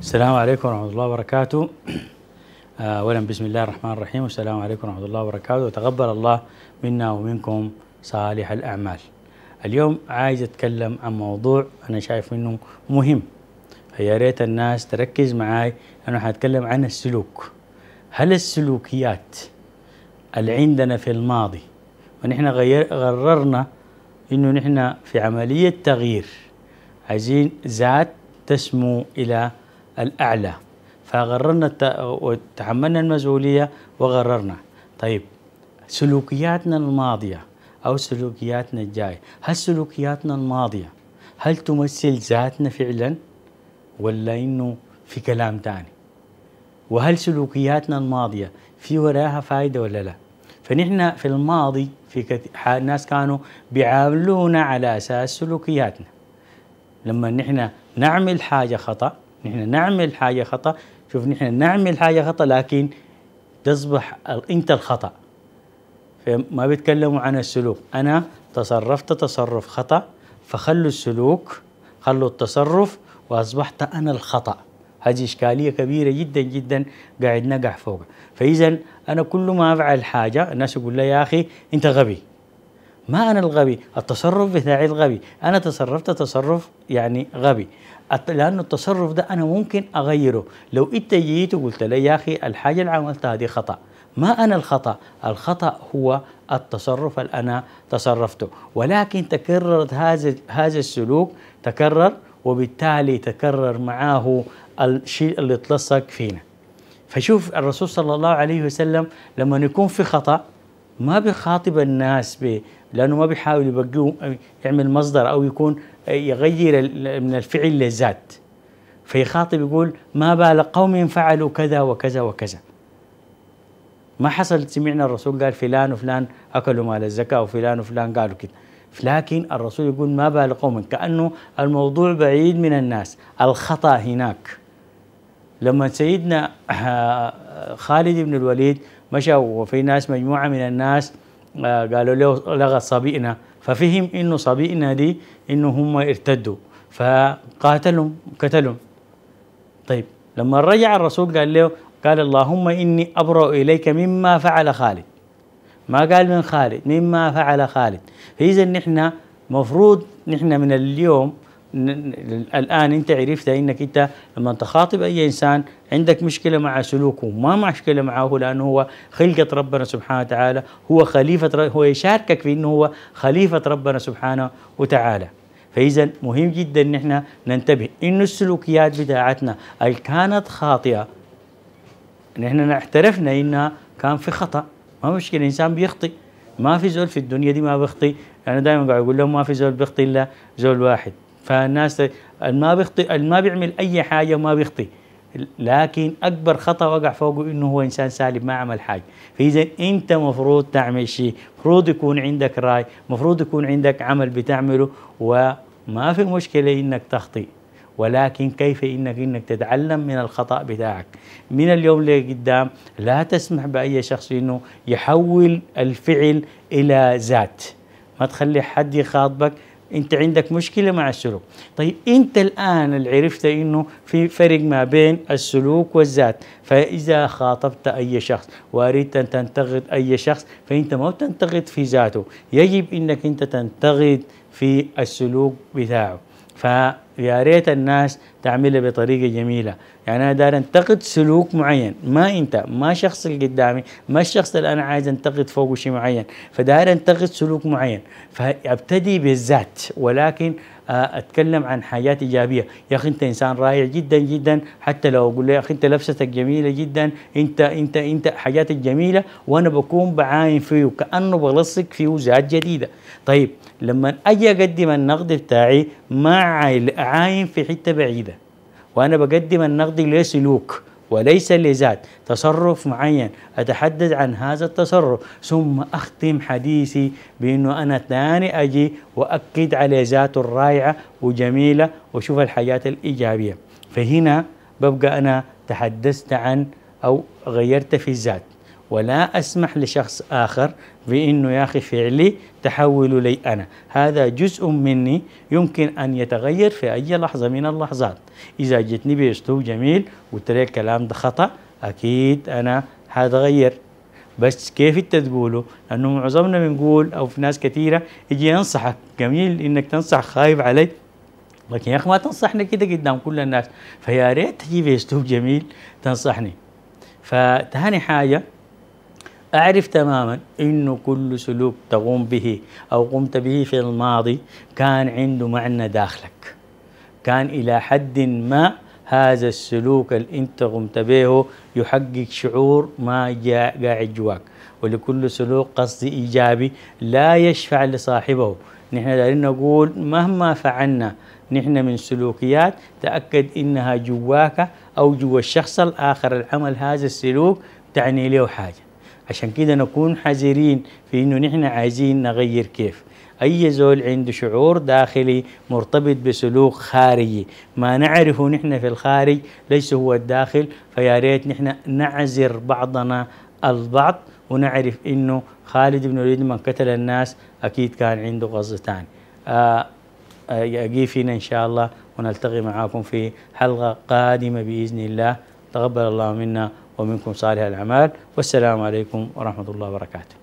السلام عليكم ورحمة الله وبركاته آه، أولا بسم الله الرحمن الرحيم والسلام عليكم ورحمة الله وبركاته وتقبل الله منا ومنكم صالح الأعمال اليوم عايز أتكلم عن موضوع أنا شايف إنه مهم يا ريت الناس تركز معاي أنا حأتكلم عن السلوك هل السلوكيات اللي عندنا في الماضي ونحن غير قررنا إنه نحن في عملية تغيير عايزين ذات تسمو إلى الأعلى فغررنا وتحملنا المسؤولية وغررنا طيب سلوكياتنا الماضية أو سلوكياتنا الجاية هل سلوكياتنا الماضية هل تمثل ذاتنا فعلا ولا إنه في كلام تاني وهل سلوكياتنا الماضية في وراها فائدة ولا لا فنحن في الماضي في كثير ناس كانوا بيعاملونا على أساس سلوكياتنا لما نحن نعمل حاجة خطأ نحن نعمل حاجه خطا شوف نحن نعمل حاجه خطا لكن تصبح انت الخطا فما بيتكلموا عن السلوك انا تصرفت تصرف خطا فخلوا السلوك خلوا التصرف واصبحت انا الخطا هذه إشكالية كبيرة جدا جدا قاعد نقع فوقها فإذا أنا كل ما أفعل حاجة الناس يقول لي يا أخي أنت غبي ما أنا الغبي التصرف بتاعي الغبي أنا تصرفت تصرف يعني غبي لأنه التصرف ده أنا ممكن أغيره لو أنت جيت وقلت لي يا أخي الحاجة اللي عملتها دي خطأ ما أنا الخطأ الخطأ هو التصرف اللي أنا تصرفته ولكن تكررت هذا هذا السلوك تكرر وبالتالي تكرر معاه الشيء اللي اتلصق فينا فشوف الرسول صلى الله عليه وسلم لما يكون في خطأ ما بيخاطب الناس بي لانه ما بيحاول يبقيه يعمل مصدر او يكون يغير من الفعل للذات فيخاطب يقول ما بال قوم فعلوا كذا وكذا وكذا ما حصل سمعنا الرسول قال فلان وفلان اكلوا مال الزكاه وفلان وفلان قالوا كذا لكن الرسول يقول ما بال قوم كانه الموضوع بعيد من الناس الخطا هناك لما سيدنا آه، خالد بن الوليد مشى وفي ناس مجموعه من الناس آه، قالوا له لغت صبيئنا ففهم انه صبيئنا دي انه هم ارتدوا فقاتلهم قتلهم طيب لما رجع الرسول قال له قال اللهم اني ابرأ اليك مما فعل خالد ما قال من خالد مما فعل خالد فاذا نحن مفروض نحن من اليوم الان انت عرفت انك انت لما تخاطب اي انسان عندك مشكله مع سلوكه ما مشكله معه لانه هو خلقه ربنا سبحانه وتعالى هو خليفه هو يشاركك في انه هو خليفه ربنا سبحانه وتعالى فاذا مهم جدا ان احنا ننتبه انه السلوكيات بتاعتنا اللي كانت خاطئه نحن اعترفنا انها كان في خطا ما مشكله الانسان بيخطئ ما في زول في الدنيا دي ما بيخطئ انا دائما قاعد اقول لهم ما في زول بيخطئ الا زول واحد فالناس ما بيخطئ ما بيعمل اي حاجه وما بيخطئ لكن اكبر خطا وقع فوقه انه هو انسان سالم ما عمل حاجه فاذا انت مفروض تعمل شيء مفروض يكون عندك راي مفروض يكون عندك عمل بتعمله وما في مشكله انك تخطئ ولكن كيف انك انك تتعلم من الخطا بتاعك من اليوم لقدام لا تسمح باي شخص انه يحول الفعل الى ذات ما تخلي حد يخاطبك انت عندك مشكله مع السلوك طيب انت الان اللي عرفت انه في فرق ما بين السلوك والذات فاذا خاطبت اي شخص واردت ان تنتقد اي شخص فانت ما بتنتقد في ذاته يجب انك انت تنتقد في السلوك بتاعه فيا ريت الناس تعملها بطريقه جميله يعني انا داير انتقد سلوك معين ما انت ما شخص اللي قدامي ما الشخص اللي انا عايز انتقد فوقه شيء معين فداير انتقد سلوك معين فابتدي بالذات ولكن اتكلم عن حاجات ايجابيه يا اخي انت انسان رائع جدا جدا حتى لو اقول له يا اخي انت لبستك جميله جدا انت انت انت حاجاتك جميله وانا بكون بعاين فيه وكانه بلصق فيه زاد جديده طيب لما اجي اقدم النقد بتاعي ما عاين في حته بعيده وانا بقدم النقد لسلوك وليس لذات تصرف معين أتحدث عن هذا التصرف ثم أختم حديثي بأنه أنا ثاني أجي وأكد على ذاته الرائعة وجميلة وشوف الحاجات الإيجابية فهنا ببقى أنا تحدثت عن أو غيرت في الذات ولا أسمح لشخص آخر بأنه يا أخي فعلي تحوله لي أنا هذا جزء مني يمكن أن يتغير في أي لحظة من اللحظات إذا جتني بأسلوب جميل قلت لي الكلام ده خطأ أكيد أنا هتغير بس كيف انت تقوله لانه معظمنا بنقول او في ناس كثيره يجي ينصحك جميل انك تنصح خايف علي لكن يا اخي ما تنصحني كده قدام كل الناس فيا ريت تجيب اسلوب جميل تنصحني فتاني حاجه أعرف تماما أنه كل سلوك تقوم به أو قمت به في الماضي كان عنده معنى داخلك كان إلى حد ما هذا السلوك اللي أنت قمت به يحقق شعور ما جاء قاعد جواك ولكل سلوك قصد إيجابي لا يشفع لصاحبه نحن دارين نقول مهما فعلنا نحن من سلوكيات تأكد إنها جواك أو جوا الشخص الآخر العمل هذا السلوك تعني له حاجة عشان كده نكون حذرين في انه نحن عايزين نغير كيف اي زول عنده شعور داخلي مرتبط بسلوك خارجي ما نعرفه نحن في الخارج ليس هو الداخل فيا ريت نحن نعذر بعضنا البعض ونعرف انه خالد بن الوليد من قتل الناس اكيد كان عنده قصد ثاني آه، آه، فينا ان شاء الله ونلتقي معاكم في حلقه قادمه باذن الله تقبل الله منا ومنكم صالح الأعمال والسلام عليكم ورحمة الله وبركاته